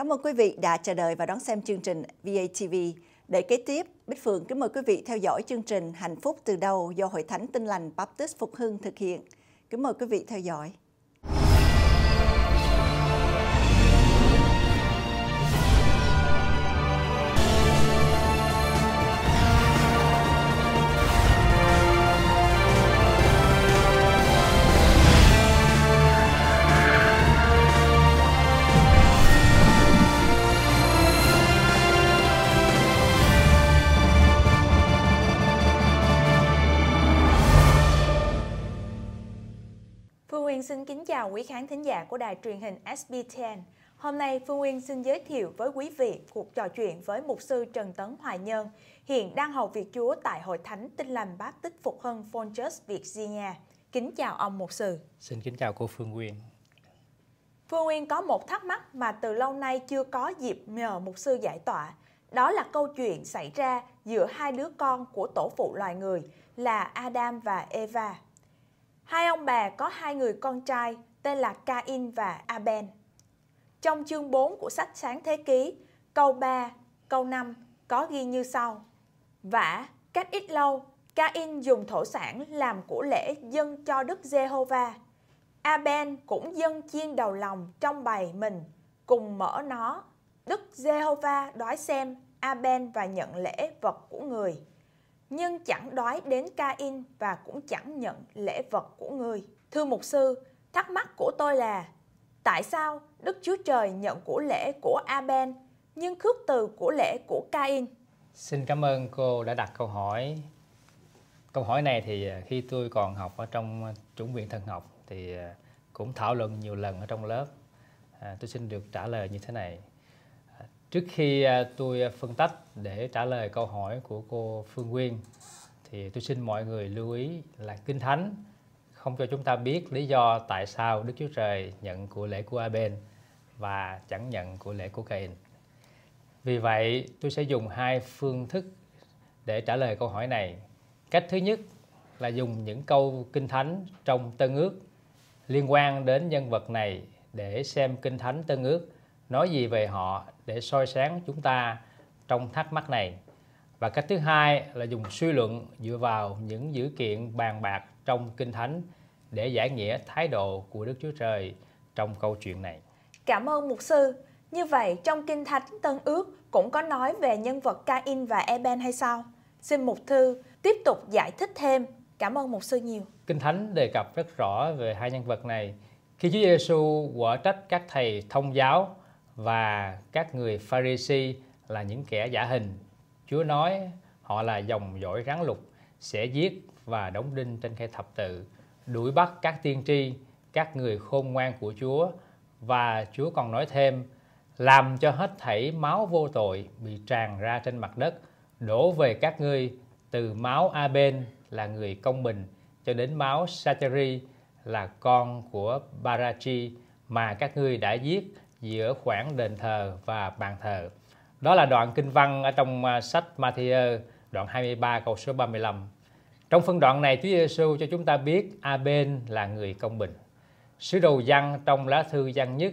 Cảm ơn quý vị đã chờ đợi và đón xem chương trình VATV. Để kế tiếp, Bích Phượng kính mời quý vị theo dõi chương trình Hạnh phúc từ đầu do Hội Thánh Tinh lành Baptist Phục Hưng thực hiện. Kính mời quý vị theo dõi. Phương Nguyên xin kính chào quý khán thính giả của đài truyền hình SB10. Hôm nay, Phương Nguyên xin giới thiệu với quý vị cuộc trò chuyện với mục sư Trần Tấn Hoài Nhân, hiện đang hầu việc Chúa tại Hội Thánh Tinh Lành Bát Tích Phục Hân Fonchurch, Virginia. Kính chào ông mục sư. Xin kính chào cô Phương Nguyên. Phương Nguyên có một thắc mắc mà từ lâu nay chưa có dịp nhờ mục sư giải tỏa. Đó là câu chuyện xảy ra giữa hai đứa con của tổ phụ loài người là Adam và Eva. Hai ông bà có hai người con trai tên là Cain và Abel. Trong chương 4 của sách Sáng Thế Ký, câu 3, câu 5 có ghi như sau. Vả, cách ít lâu, Cain dùng thổ sản làm của lễ dâng cho Đức Giê-hô-va. Aben cũng dâng chiên đầu lòng trong bầy mình, cùng mở nó. Đức Giê-hô-va đói xem Aben và nhận lễ vật của người nhưng chẳng đói đến Cain và cũng chẳng nhận lễ vật của người. Thưa mục sư, thắc mắc của tôi là tại sao Đức Chúa Trời nhận của lễ của Aben nhưng khước từ của lễ của Cain? Xin cảm ơn cô đã đặt câu hỏi. Câu hỏi này thì à, khi tôi còn học ở trong à, chủng viện thần học thì à, cũng thảo luận nhiều lần ở trong lớp. À, tôi xin được trả lời như thế này Trước khi à, tôi à, phân tách để trả lời câu hỏi của cô Phương Nguyên thì tôi xin mọi người lưu ý là Kinh Thánh không cho chúng ta biết lý do tại sao Đức Chúa Trời nhận của lễ của Abel và chẳng nhận của lễ của Cain. Vì vậy, tôi sẽ dùng hai phương thức để trả lời câu hỏi này. Cách thứ nhất là dùng những câu Kinh Thánh trong Tân Ước liên quan đến nhân vật này để xem Kinh Thánh Tân Ước – nói gì về họ để soi sáng chúng ta trong thắc mắc này. Và cách thứ hai là dùng suy luận dựa vào những dữ kiện bàn bạc trong Kinh Thánh để giải nghĩa thái độ của Đức Chúa Trời trong câu chuyện này. Cảm ơn mục sư. Như vậy trong Kinh Thánh Tân Ước cũng có nói về nhân vật Cain và Eben hay sao? Xin mục thư tiếp tục giải thích thêm. Cảm ơn mục sư nhiều. Kinh Thánh đề cập rất rõ về hai nhân vật này. Khi Chúa Giêsu quả trách các thầy thông giáo và các người Pharisee là những kẻ giả hình. Chúa nói họ là dòng dõi rắn lục sẽ giết và đóng đinh trên cây thập tự, đuổi bắt các tiên tri, các người khôn ngoan của Chúa và Chúa còn nói thêm làm cho hết thảy máu vô tội bị tràn ra trên mặt đất đổ về các ngươi từ máu Aben là người công bình cho đến máu Sacheri là con của Barachi mà các ngươi đã giết giữa khoảng đền thờ và bàn thờ. Đó là đoạn kinh văn ở trong à, sách Matthew đoạn 23 câu số 35. Trong phân đoạn này Chúa Giêsu cho chúng ta biết a là người công bình. Sứ đồ Giăng trong lá thư Giăng nhất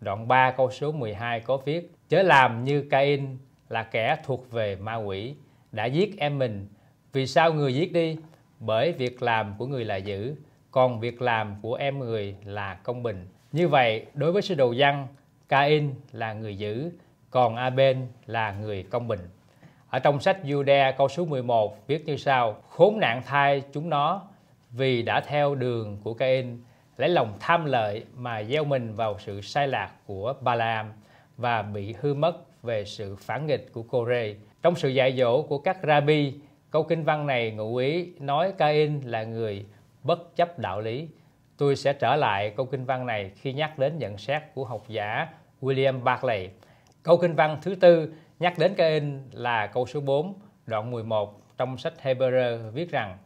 đoạn 3 câu số 12 có viết Chớ làm như Cain là kẻ thuộc về ma quỷ đã giết em mình vì sao người giết đi bởi việc làm của người là dữ còn việc làm của em người là công bình như vậy đối với sứ đồ Giăng Cain là người dữ, còn Abel là người công bình. Ở trong sách Jude câu số 11 viết như sau: Khốn nạn thai chúng nó vì đã theo đường của Cain, lấy lòng tham lợi mà gieo mình vào sự sai lạc của Balaam và bị hư mất về sự phản nghịch của Cô-rê. Trong sự dạy dỗ của các rabbi, câu kinh văn này ngụ ý nói Cain là người bất chấp đạo lý. Tôi sẽ trở lại câu kinh văn này khi nhắc đến nhận xét của học giả William Barclay. Câu kinh văn thứ tư nhắc đến Cain là câu số 4, đoạn 11 trong sách Hebrew viết rằng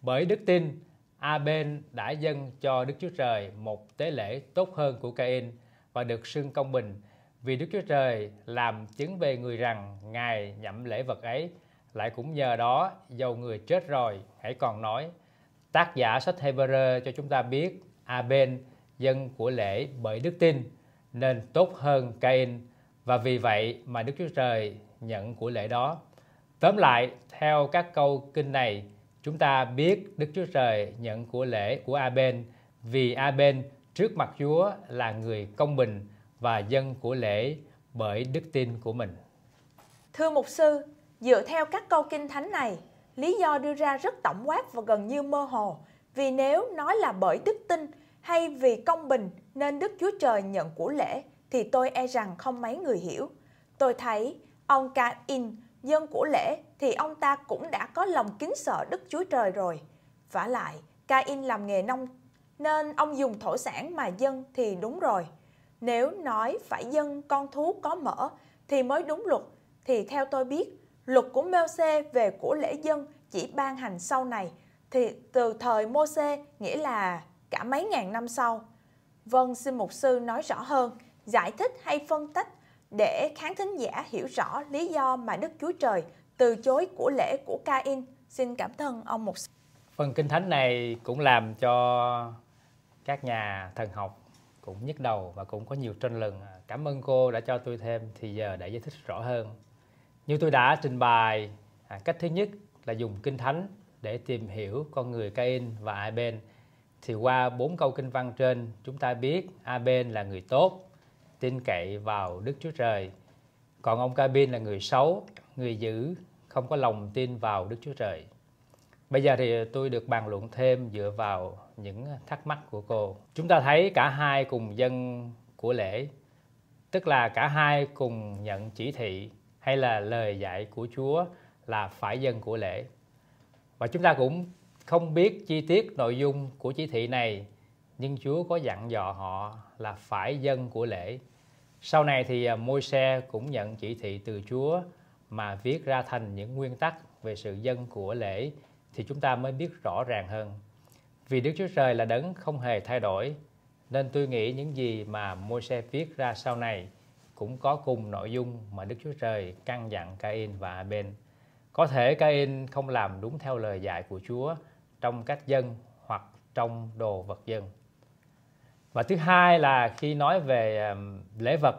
Bởi đức tin, Abel đã dâng cho Đức Chúa Trời một tế lễ tốt hơn của Cain và được xưng công bình vì Đức Chúa Trời làm chứng về người rằng Ngài nhậm lễ vật ấy lại cũng nhờ đó dầu người chết rồi hãy còn nói tác giả sách Hebrew cho chúng ta biết Abel dân của lễ bởi đức tin nên tốt hơn Cain và vì vậy mà Đức Chúa Trời nhận của lễ đó. Tóm lại, theo các câu kinh này, chúng ta biết Đức Chúa Trời nhận của lễ của Aben vì Aben trước mặt Chúa là người công bình và dân của lễ bởi đức tin của mình. Thưa mục sư, dựa theo các câu kinh thánh này, lý do đưa ra rất tổng quát và gần như mơ hồ, vì nếu nói là bởi đức tin hay vì công bình nên Đức Chúa Trời nhận của lễ thì tôi e rằng không mấy người hiểu. Tôi thấy ông Cain dân của lễ thì ông ta cũng đã có lòng kính sợ Đức Chúa Trời rồi. Vả lại, Cain làm nghề nông nên ông dùng thổ sản mà dân thì đúng rồi. Nếu nói phải dân con thú có mỡ thì mới đúng luật thì theo tôi biết luật của Mô-xê về của lễ dân chỉ ban hành sau này thì từ thời Mô-xê nghĩa là cả mấy ngàn năm sau. Vâng, xin mục sư nói rõ hơn, giải thích hay phân tích để khán thính giả hiểu rõ lý do mà Đức Chúa Trời từ chối của lễ của Cain. Xin cảm ơn ông mục sư. Phần kinh thánh này cũng làm cho các nhà thần học cũng nhức đầu và cũng có nhiều tranh luận. Cảm ơn cô đã cho tôi thêm thì giờ để giải thích rõ hơn. Như tôi đã trình bày, à, cách thứ nhất là dùng kinh thánh để tìm hiểu con người Cain và Abel thì qua bốn câu kinh văn trên, chúng ta biết Aben là người tốt, tin cậy vào Đức Chúa Trời. Còn ông Ca Bin là người xấu, người dữ, không có lòng tin vào Đức Chúa Trời. Bây giờ thì tôi được bàn luận thêm dựa vào những thắc mắc của cô. Chúng ta thấy cả hai cùng dân của lễ, tức là cả hai cùng nhận chỉ thị hay là lời dạy của Chúa là phải dân của lễ. Và chúng ta cũng không biết chi tiết nội dung của chỉ thị này, nhưng Chúa có dặn dò họ là phải dân của lễ. Sau này thì à, Môi-se cũng nhận chỉ thị từ Chúa mà viết ra thành những nguyên tắc về sự dân của lễ thì chúng ta mới biết rõ ràng hơn. Vì Đức Chúa Trời là đấng không hề thay đổi, nên tôi nghĩ những gì mà Môi-se viết ra sau này cũng có cùng nội dung mà Đức Chúa Trời căn dặn Cain và Abel. Có thể Cain không làm đúng theo lời dạy của Chúa, trong các dân hoặc trong đồ vật dân. Và thứ hai là khi nói về lễ vật,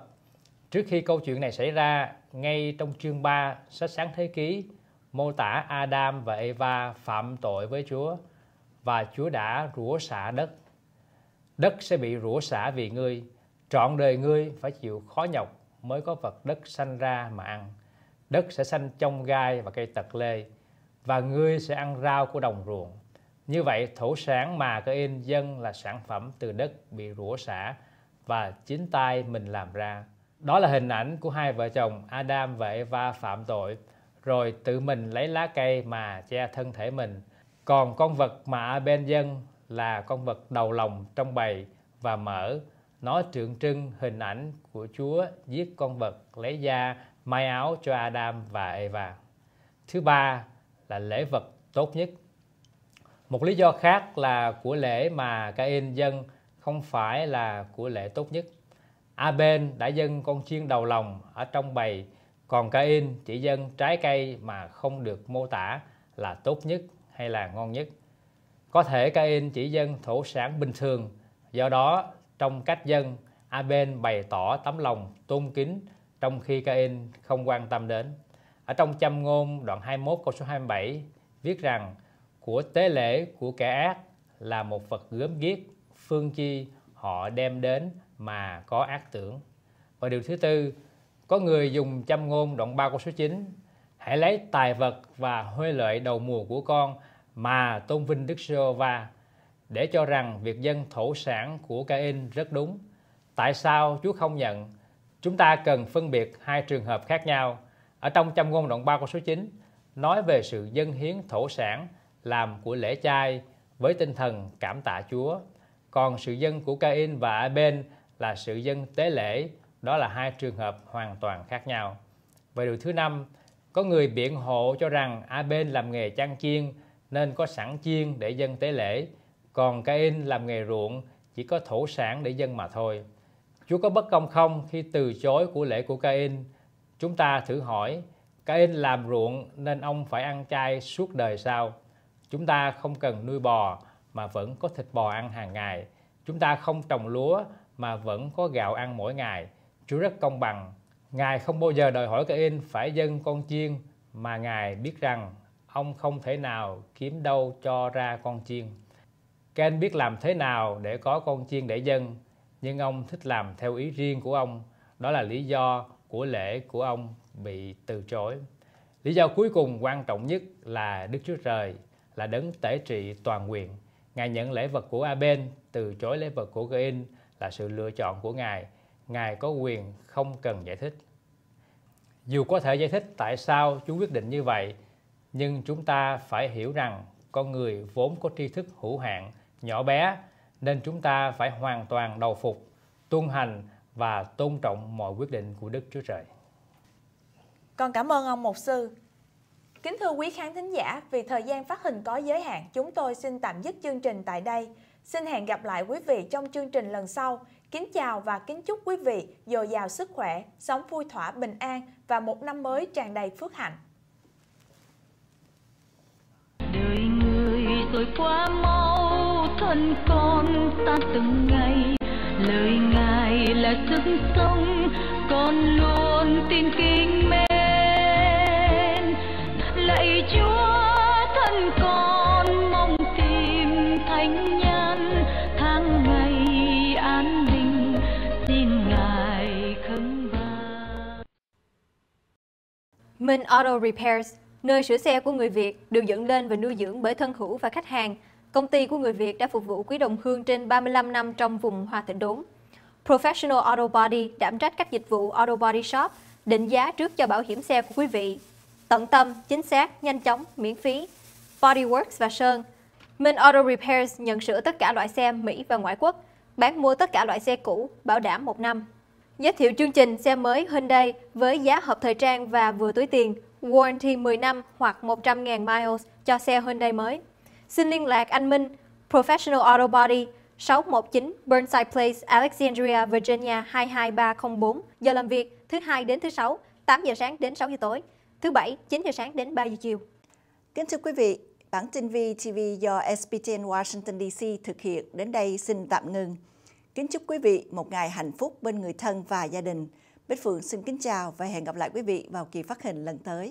trước khi câu chuyện này xảy ra, ngay trong chương 3 sách sáng thế ký mô tả Adam và Eva phạm tội với Chúa và Chúa đã rủa xả đất. Đất sẽ bị rủa xả vì ngươi, trọn đời ngươi phải chịu khó nhọc mới có vật đất sanh ra mà ăn. Đất sẽ sanh trong gai và cây tật lê, và ngươi sẽ ăn rau của đồng ruộng như vậy, thổ sản mà cơ in dân là sản phẩm từ đất bị rủa xả và chính tay mình làm ra. Đó là hình ảnh của hai vợ chồng Adam và Eva phạm tội, rồi tự mình lấy lá cây mà che thân thể mình. Còn con vật mà A bên dân là con vật đầu lòng trong bầy và mở Nó tượng trưng hình ảnh của Chúa giết con vật lấy da, may áo cho Adam và Eva. Thứ ba là lễ vật tốt nhất một lý do khác là của lễ mà Cain dân không phải là của lễ tốt nhất. Abel đã dâng con chiên đầu lòng ở trong bầy, còn Cain chỉ dâng trái cây mà không được mô tả là tốt nhất hay là ngon nhất. Có thể Cain chỉ dân thổ sản bình thường, do đó trong cách dân, Abel bày tỏ tấm lòng tôn kính trong khi Cain không quan tâm đến. Ở trong châm ngôn đoạn 21 câu số 27 viết rằng của tế lễ của kẻ ác là một vật gớm ghiếc phương chi họ đem đến mà có ác tưởng. Và điều thứ tư, có người dùng châm ngôn đoạn 3 câu số 9, hãy lấy tài vật và huê lợi đầu mùa của con mà tôn vinh Đức giê va để cho rằng việc dân thổ sản của Cain rất đúng. Tại sao Chúa không nhận? Chúng ta cần phân biệt hai trường hợp khác nhau. Ở trong châm ngôn đoạn 3 câu số 9, nói về sự dân hiến thổ sản làm của lễ chay với tinh thần cảm tạ Chúa. Còn sự dân của Cain và Abel là sự dân tế lễ, đó là hai trường hợp hoàn toàn khác nhau. Về điều thứ năm, có người biện hộ cho rằng Abel làm nghề chăn chiên nên có sẵn chiên để dân tế lễ, còn Cain làm nghề ruộng chỉ có thổ sản để dân mà thôi. Chúa có bất công không khi từ chối của lễ của Cain? Chúng ta thử hỏi, Cain làm ruộng nên ông phải ăn chay suốt đời sao? Chúng ta không cần nuôi bò mà vẫn có thịt bò ăn hàng ngày. Chúng ta không trồng lúa mà vẫn có gạo ăn mỗi ngày. Chúa rất công bằng. Ngài không bao giờ đòi hỏi Cain phải dâng con chiên mà Ngài biết rằng ông không thể nào kiếm đâu cho ra con chiên. Cain biết làm thế nào để có con chiên để dâng, nhưng ông thích làm theo ý riêng của ông. Đó là lý do của lễ của ông bị từ chối. Lý do cuối cùng quan trọng nhất là Đức Chúa Trời là đấng tể trị toàn quyền. Ngài nhận lễ vật của Aben, từ chối lễ vật của Gain là sự lựa chọn của Ngài. Ngài có quyền không cần giải thích. Dù có thể giải thích tại sao Chúa quyết định như vậy, nhưng chúng ta phải hiểu rằng con người vốn có tri thức hữu hạn, nhỏ bé, nên chúng ta phải hoàn toàn đầu phục, tuân hành và tôn trọng mọi quyết định của Đức Chúa Trời. Con cảm ơn ông Mục Sư Kính thưa quý khán thính giả, vì thời gian phát hình có giới hạn, chúng tôi xin tạm dứt chương trình tại đây. Xin hẹn gặp lại quý vị trong chương trình lần sau. Kính chào và kính chúc quý vị dồi dào sức khỏe, sống vui thỏa bình an và một năm mới tràn đầy phước hạnh. Đời người rồi quá mau, thân con ta từng ngày. Lời Ngài là sức sống, con luôn tin kính mến lạy vâng. Minh Auto Repairs nơi sửa xe của người Việt được dựng lên và nuôi dưỡng bởi thân hữu và khách hàng công ty của người Việt đã phục vụ quý đồng hương trên 35 năm trong vùng Hòa Thịnh Đốn. Professional Auto Body đảm trách các dịch vụ Auto Body Shop, định giá trước cho bảo hiểm xe của quý vị tận tâm, chính xác, nhanh chóng, miễn phí. Bodyworks và Sơn Minh Auto Repairs nhận sửa tất cả loại xe Mỹ và ngoại quốc, bán mua tất cả loại xe cũ, bảo đảm một năm. Giới thiệu chương trình xe mới Hyundai với giá hợp thời trang và vừa túi tiền, warranty 10 năm hoặc 100.000 miles cho xe Hyundai mới. Xin liên lạc anh Minh, Professional Auto Body, 619 Burnside Place, Alexandria, Virginia 22304, giờ làm việc thứ hai đến thứ sáu, 8 giờ sáng đến 6 giờ tối. Thứ Bảy, 9 giờ sáng đến 3 giờ chiều. Kính thưa quý vị, bản tin VTV do SBTN Washington DC thực hiện đến đây xin tạm ngừng. Kính chúc quý vị một ngày hạnh phúc bên người thân và gia đình. Bích Phượng xin kính chào và hẹn gặp lại quý vị vào kỳ phát hình lần tới.